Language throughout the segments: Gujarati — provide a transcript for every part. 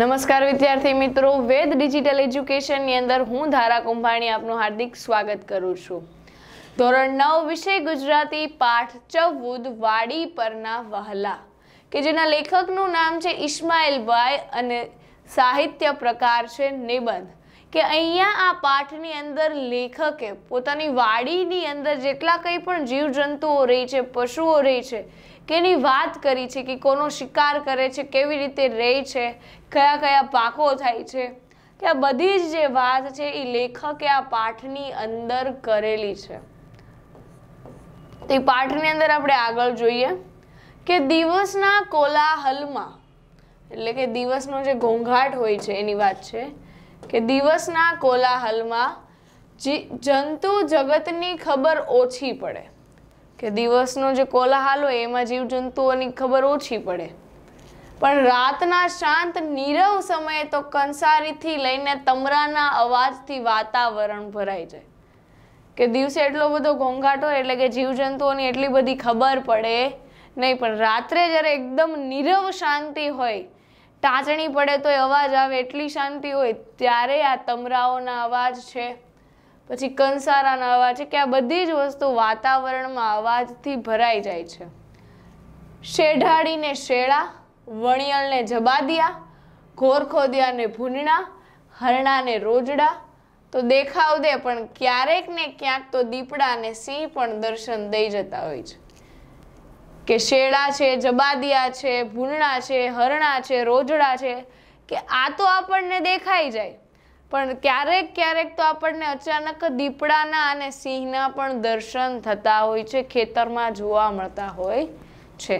નમસ્કાર વિદ્યાર્થી મિત્રો વેદ ડિજિટલ એજ્યુકેશનની અંદર હું ધારા કુંભાણી આપનું હાર્દિક સ્વાગત કરું છું ધોરણ નવ વિષય ગુજરાતી પાઠ ચૌદ વાડી પરના વહલા કે જેના લેખકનું નામ છે ઇસ્માઇલભાઈ અને સાહિત્ય પ્રકાર છે નિબંધ કે અહીંયા આ પાઠની અંદર લેખકે પોતાની વાડીની અંદર જેટલા કંઈ પણ જીવજંતુઓ રહી છે પશુઓ રહી છે કેની વાત કરી છે કે કોનો શિકાર કરે છે કેવી રીતે રહે છે કયા કયા પાકો થાય છે કે આ બધી જ જે વાત છે એ લેખકે આ પાઠની અંદર કરેલી છે તો એ પાઠની અંદર આપણે આગળ જોઈએ કે દિવસના કોલાહલમાં એટલે કે દિવસનો જે ઘોંઘાટ હોય છે એની વાત છે કે દિવસના કોલાહલમાં જંતુ જગતની ખબર ઓછી પડે કે દિવસનો જે કોલાહલ હોય એમાં જીવજંતુઓની ખબર ઓછી પડે પણ રાતના શાંત નીરવ સમયે તો કંસારીથી લઈને તમરાના અવાજથી વાતાવરણ ભરાઈ જાય કે દિવસે એટલો બધો ઘોંઘાટ હોય એટલે કે જીવજંતુઓની એટલી બધી ખબર પડે નહીં પણ રાત્રે જ્યારે એકદમ નીરવ શાંતિ હોય ટાંચણી પડે તો અવાજ આવે એટલી શાંતિ હોય ત્યારે આ તમરાઓના અવાજ છે પછી કંસારાના અવાજ છે કે આ બધી જ વસ્તુ વાતાવરણમાં અવાજથી ભરાઈ જાય છે શેઢાળીને શેળા વણિયલને જબાદિયા ઘોરખોદિયાને ભૂંડણા હરણાને રોજડા તો દેખાવ દે પણ ક્યારેક ને ક્યાંક તો દીપડા ને સિંહ પણ દર્શન દઈ જતા હોય છે કે શેડા છે જબાદિયા છે ભૂલણા છે હરણા છે રોજડા છે કે આ તો આપણને દેખાઈ જાય પણ ક્યારેક ક્યારેક તો આપણને અચાનક દીપડાના અને સિંહના પણ દર્શન થતા હોય છે ખેતરમાં જોવા મળતા હોય છે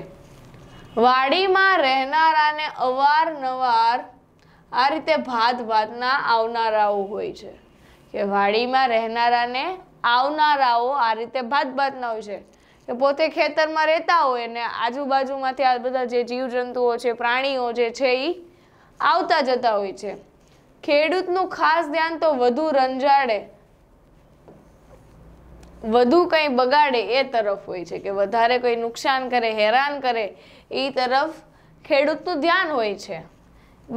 વાડીમાં રહેનારાને અવારનવાર આ રીતે ભાત ભાતના આવનારાઓ હોય છે કે વાડીમાં રહેનારાને આવનારાઓ આ રીતે ભાત ભાતના હોય છે કે પોતે ખેતરમાં રહેતા હોય ને આજુબાજુમાંથી આ બધા જે જીવજંતુઓ છે પ્રાણીઓ જે છે એ આવતા જતા હોય છે ખેડૂતનું ખાસ ધ્યાન તો વધુ રંજાડે વધુ કંઈ બગાડે એ તરફ હોય છે કે વધારે કોઈ નુકસાન કરે હેરાન કરે એ તરફ ખેડૂતનું ધ્યાન હોય છે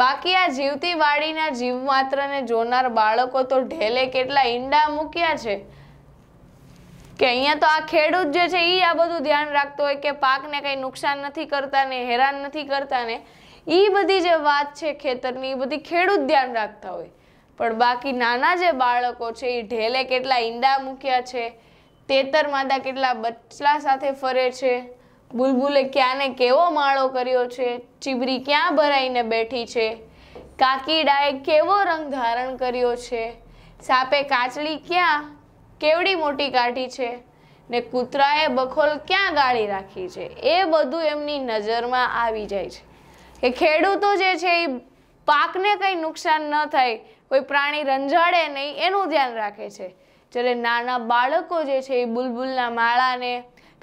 બાકી આ જીવતી વાડીના જીવ માત્રને જોનાર બાળકો તો ઢેલે કેટલા ઈંડા મૂક્યા છે કે અહીંયા તો આ ખેડૂત જે છે એ આ બધું ધ્યાન રાખતો હોય કે પાકને કંઈ નુકસાન નથી કરતા ને હેરાન નથી કરતા ને એ બધી જે વાત છે ખેતરની એ બધી ખેડૂત ધ્યાન રાખતા હોય પણ બાકી નાના જે બાળકો છે એ ઢેલે કેટલા ઈંડા મૂક્યા છે તેતર માદા કેટલા બચલા સાથે ફરે છે બુલબુલે ક્યાંને કેવો માળો કર્યો છે ચીબરી ક્યાં ભરાઈને બેઠી છે કાકીડાએ કેવો રંગ ધારણ કર્યો છે સાપે કાચળી ક્યાં કેવડી મોટી કાઢી છે ને કૂતરાએ બખોલ ક્યાં ગાળી રાખી છે એ બધું એમની નજરમાં આવી જાય છે કે ખેડૂતો જે છે એ પાકને કંઈ નુકસાન ન થાય કોઈ પ્રાણી રંજાડે નહીં એનું ધ્યાન રાખે છે જ્યારે નાના બાળકો જે છે એ બુલબુલના માળાને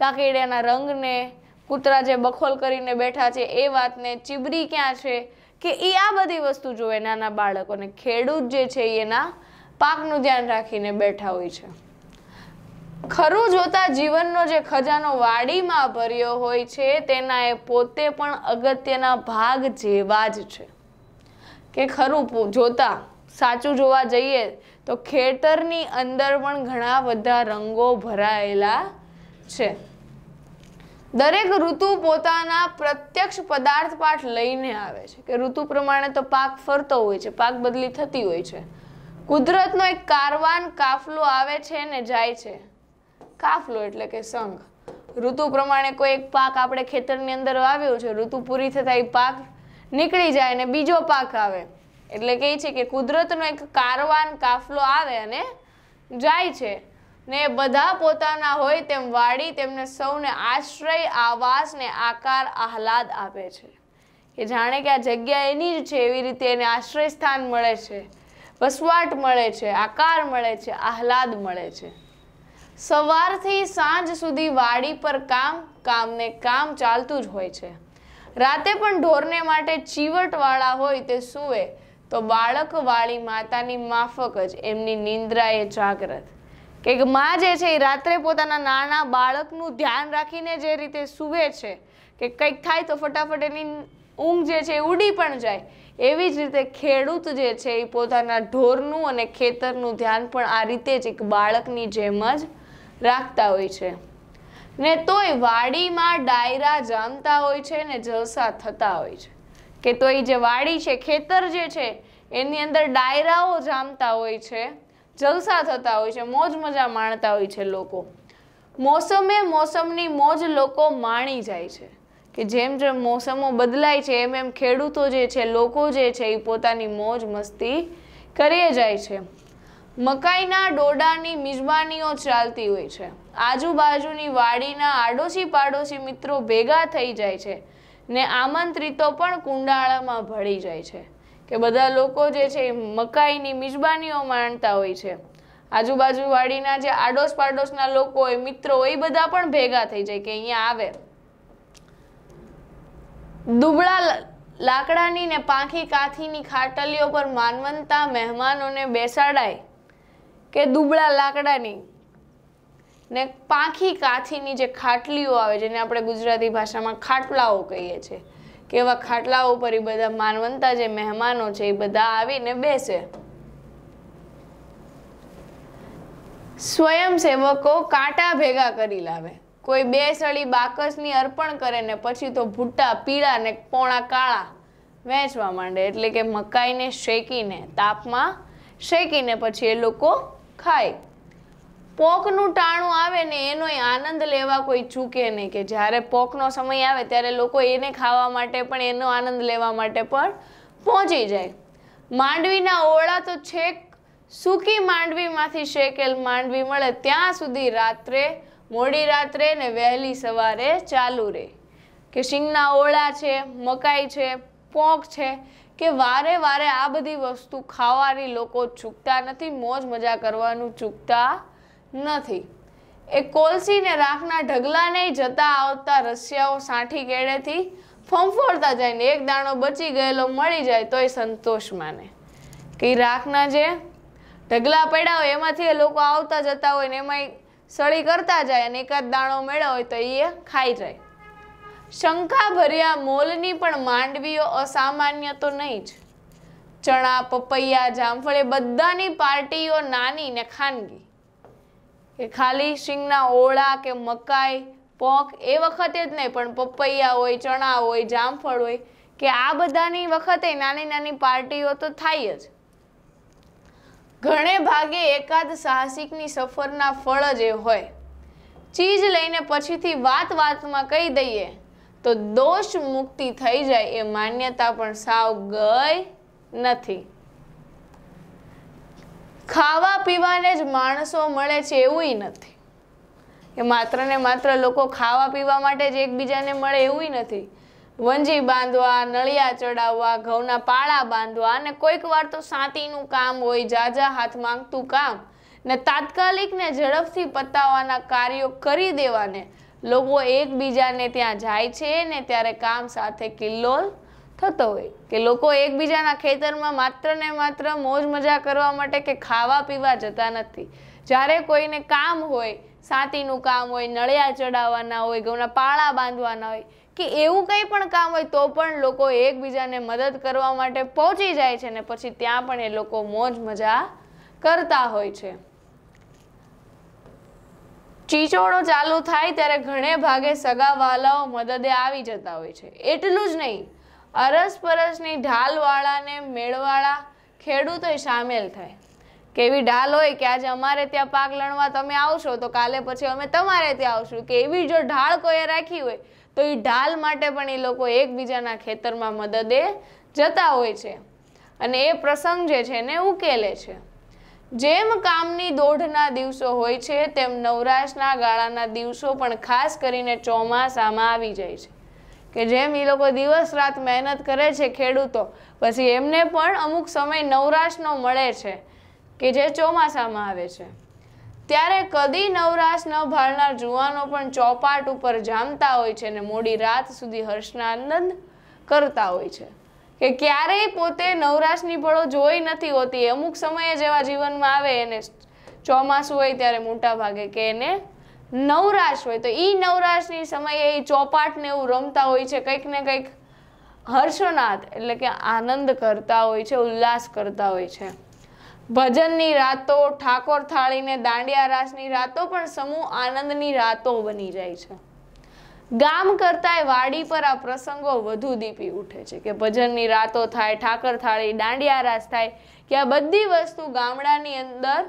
કાકીડિયાના રંગને કૂતરા જે બખોલ કરીને બેઠા છે એ વાતને ચીબરી ક્યાં છે કે એ આ બધી વસ્તુ જોવે નાના બાળકોને ખેડૂત જે છે એના પાકનું ધ્યાન રાખીને બેઠા હોય છે ખરું જોતા જીવનનો જે ખજાનો વાડીમાં ભર્યો હોય છે તેના એ પોતે પણ અગત્યના ભાગ જેવા જ છે કે ખરું જોતા સાચું જોવા જઈએ તો ખેતરની અંદર પણ ઘણા બધા રંગો ભરાયેલા છે દરેક ઋતુ પોતાના પ્રત્યક્ષ પદાર્થ પાઠ લઈને આવે છે કે ઋતુ પ્રમાણે તો પાક ફરતો હોય છે પાક બદલી થતી હોય છે કુદરતનો એક કારવાન કાફલો આવે છે ને જાય છે કાફલો એટલે કે સંઘ ઋતુ પ્રમાણે કોઈ એક પાક આપણે ખેતરની અંદર વાવ્યો છે ઋતુ પૂરી થતાં એ પાક નીકળી જાય અને બીજો પાક આવે એટલે કહે છે કે કુદરતનો એક કારવાન કાફલો આવે અને જાય છે ને બધા પોતાના હોય તેમ વાડી તેમને સૌને આશ્રય આવાસ ને આકાર આહલાદ આપે છે કે જાણે કે આ જગ્યા એની જ છે એવી રીતે એને આશ્રય સ્થાન મળે છે વસવાટ મળે છે આકાર મળે છે આહલાદ મળે છે સવારથી સાંજ સુધી વાડી પર કામ કામને કામ ચાલતું જ હોય છે રાતે પણ ઢોરને માટે ચીવટવાળા હોય તે સૂવે તો બાળક વાળી માતાની માફક જ એમની નિંદ્રા એ જાગ્રત કે મા જે છે એ રાત્રે પોતાના નાના બાળકનું ધ્યાન રાખીને જે રીતે સૂવે છે કે કંઈક થાય તો ફટાફટ એની ઊંઘ જે છે એ ઉડી પણ જાય એવી જ રીતે ખેડૂત જે છે એ પોતાના ઢોરનું અને ખેતરનું ધ્યાન પણ આ રીતે જ એક બાળકની જેમ જ રાખતા હોય છે ને તોય વાડીમાં ડાયરા જામતા હોય છે ને જલસા થતા હોય છે કે તોય જે વાડી છે ખેતર જે છે એની અંદર ડાયરાઓ જામતા હોય છે જલસા થતા હોય છે મોજ મજા માણતા હોય છે લોકો મોસમે મોસમની મોજ લોકો માણી જાય છે કે જેમ જેમ મોસમો બદલાય છે એમ એમ ખેડૂતો જે છે લોકો જે છે એ પોતાની મોજ મસ્તી કરીએ જાય છે મકાઈના ડોડાની મિજબાનીઓ ચાલતી હોય છે આજુબાજુની વાડીના આડોશી પાડોશી મિત્રો ભેગા થઈ જાય છે ને આમંત્રિતો પણ કુંડાળામાં ભળી જાય છે કે બધા લોકો જે છે મકાઈની મિજબાનીઓ માણતા હોય છે આજુબાજુ વાડીના જે આડોશ પાડોશના લોકો હોય મિત્રો એ બધા પણ ભેગા થઈ જાય કે અહીંયા આવે દુબળા લાકડાની ને પાંખી કાથીની ખાટલીઓ પર માનવંતા મહેમાનોને બેસાડાય કે દુબળા લાકડાની ને પાંખી કાથીની જે ખાટલીઓ આવે જેને આપણે ગુજરાતી ભાષામાં ખાટલાઓ કહીએ છીએ કે એવા ખાટલાઓ ઉપર એ બધા માનવંતા જે મહેમાનો છે એ બધા આવીને બેસે સ્વયંસેવકો કાંટા ભેગા કરી લાવે કોઈ બે સળી બાકસની અર્પણ કરે ને પછી તો ભૂટ્ટા પીળા ને પોણા કાળા વેચવા માંડે એટલે કે મકાઈને શેકીને તાપમાં શેકીને પછી એ લોકો ખાય પોકનું ટાણું આવે ને એનો આનંદ લેવા કોઈ ચૂકે નહીં કે જ્યારે પોકનો સમય આવે ત્યારે લોકો એને ખાવા માટે પણ એનો આનંદ લેવા માટે પણ પહોંચી જાય માંડવીના ઓળા તો છેક સૂકી માંડવીમાંથી શેકેલ માંડવી મળે ત્યાં સુધી રાત્રે મોડી રાત્રે ને વહેલી સવારે ચાલુ રહે કે શીંગના ઓળા છે મકાઈ છે પોંક છે કે વારે વારે આ બધી વસ્તુ ખાવાની લોકો ચૂકતા નથી મોજ મજા કરવાનું ચૂકતા નથી એ કોલસીને રાખના ઢગલાને જતા આવતા રસિયાઓ સાંઠી કેળેથી ફંફોડતા જાય ને એક દાણો બચી ગયેલો મળી જાય તો એ સંતોષ માને કે રાખના જે ઢગલા પડ્યા હોય એમાંથી એ લોકો આવતા જતા હોય ને એમાં સળી કરતા જાય અને એકાદ દાણો મેળ્યો હોય તો એ ખાઈ જાય શંકા ભર્યા મોલની પણ માંડવીઓ અસામાન્ય તો નહીં જ ચણા પપૈયા જામફળ એ બધાની પાર્ટીઓ નાની ને ખાનગી કે ખાલી શીંગના ઓળા કે મકાઈ પોંક એ વખતે જ નહીં પણ પપૈયા હોય ચણા હોય જામફળ હોય કે આ બધાની વખતે નાની નાની પાર્ટીઓ તો થાય જ ઘણે ભાગે એકાદ સાહસિકની સફરના ફળ જ એ હોય ચીજ લઈને પછીથી વાત વાતમાં કહી દઈએ તો દોષ મુક્તિ થઈ જાય એ માન્યતા પણ સાવ ગઈ નથી ખાવા પીવાને જ માણસો મળે છે એવું નથી એ માત્ર ને માત્ર લોકો ખાવા પીવા માટે જ એકબીજાને મળે એવું નથી વંજી બાંધવા નળિયા ચડાવવા ઘઉંના પાળા બાંધવા અને કોઈક વાર તો સાંતીનું કામ હોય જાજા હાથ માંગતું કામ ને તાત્કાલિક ને ઝડપથી પતાવવાના કાર્યો કરી દેવાને લોકો એકબીજાને ત્યાં જાય છે ને ત્યારે કામ સાથે કિલ્લોલ થતો હોય કે લોકો એકબીજાના ખેતરમાં માત્ર ને માત્ર મોજ મજા કરવા માટે કે ખાવા પીવા જતા નથી જ્યારે કોઈને કામ હોય સાતીનું કામ હોય નળિયા ચડાવવાના હોય ગૌના પાળા બાંધવાના હોય કે એવું કંઈ પણ કામ હોય તો પણ લોકો એકબીજાને મદદ કરવા માટે પહોંચી જાય છે ને પછી ત્યાં પણ એ લોકો મોજ મજા કરતા હોય છે ચીચોડો ચાલુ થાય ત્યારે ઘણે ભાગે સગા વાલાઓ મદદે આવી જતા હોય છે એટલું જ નહીં અરસપરસની ઢાલવાળાને મેળવાળા ખેડૂતોય સામેલ થાય કેવી ઢાલ હોય કે આજે અમારે ત્યાં પાક લણવા તમે આવશો તો કાલે પછી અમે તમારે ત્યાં આવશું કે એવી જો ઢાળ કોઈએ રાખી હોય તો એ ઢાલ માટે પણ એ લોકો એકબીજાના ખેતરમાં મદદે જતા હોય છે અને એ પ્રસંગ જે છે એને ઉકેલે છે જેમ કામની દોઢના દિવસો હોય છે તેમ નવરાશના ગાળાના દિવસો પણ ખાસ કરીને ચોમાસામાં આવી જાય છે કે જેમ એ લોકો દિવસ રાત મહેનત કરે છે ખેડૂતો પછી એમને પણ અમુક સમય નવરાશનો મળે છે કે જે ચોમાસામાં આવે છે ત્યારે કદી નવરાશ ન ભાળનાર જુવાનો પણ ચોપાટ ઉપર જામતા હોય છે ને મોડી રાત સુધી હર્ષનાનંદ કરતા હોય છે કે ક્યારેય પોતે નવરાશની ફળો જોઈ નથી હોતી અમુક સમયે જેવા જીવનમાં આવે એને ચોમાસું હોય ત્યારે મોટા ભાગે કે એને નવરાશ હોય તો એ નવરાશની સમયે એ ચોપાટને એવું રમતા હોય છે કંઈક ને કંઈક હર્ષનાથ એટલે કે આનંદ કરતા હોય છે ઉલ્લાસ કરતા હોય છે ભજનની રાતો ઠાકોર થાળીને દાંડિયા રાસની રાતો પણ સમૂહ આનંદની રાતો બની જાય છે ગામ કરતાંય વાડી પર આ પ્રસંગો વધુ દીપી ઉઠે છે કે ભજનની રાતો થાય ઠાકર થાળી દાંડિયા થાય કે આ બધી વસ્તુ ગામડાની અંદર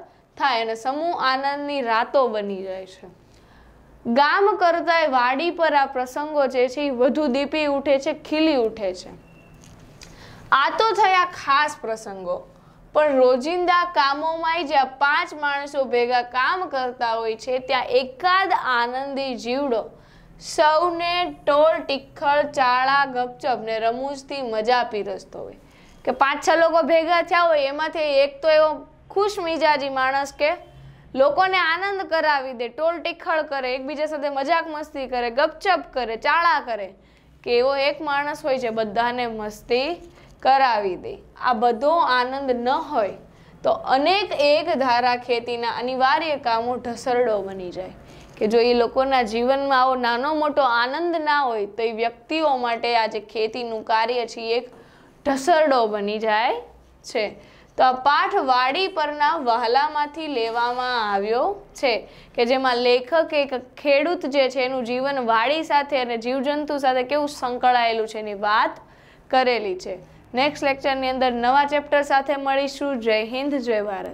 થાય અને સમૂહ આનંદની રાતો બની જાય છે ગામ કરતાંય વાડી પર આ પ્રસંગો જે છે એ વધુ દીપી ઉઠે છે ખીલી ઉઠે છે આ તો થયા ખાસ પ્રસંગો પણ રોજિંદા કામોમાં જ્યાં પાંચ માણસો ભેગા કામ કરતા હોય છે ત્યાં એકાદ આનંદી જીવડો સૌને ટોળ ટિખળ ચાળા ગપચપ ને રમૂજથી મજા પીરસતો હોય કે પાંચ છ લોકો ભેગા થયા હોય એમાંથી એક તો એવો ખુશ મિજાજી માણસ કે લોકોને આનંદ કરાવી દે ટોળ ટિખળ કરે એકબીજા સાથે મજાક મસ્તી કરે ગપચપ કરે ચાળા કરે કે એવો એક માણસ હોય છે બધાને મસ્તી કરાવી દે આ બધો આનંદ ન હોય તો અનેક એક ધારા ખેતીના અનિવાર્ય કામો ઢસરડો બની જાય કે જો એ લોકોના જીવનમાં આવો નાનો મોટો આનંદ ના હોય તો એ વ્યક્તિઓ માટે આજે ખેતીનું કાર્ય છે એક ઢસરડો બની જાય છે તો આ પાઠ વાડી પરના વહાલામાંથી લેવામાં આવ્યો છે કે જેમાં લેખક એક ખેડૂત જે છે એનું જીવન વાડી સાથે અને જીવજંતુ સાથે કેવું સંકળાયેલું છે એની વાત કરેલી છે નેક્સ્ટ લેક્ચરની અંદર નવા ચેપ્ટર સાથે મળીશું જય હિન્દ જય ભારત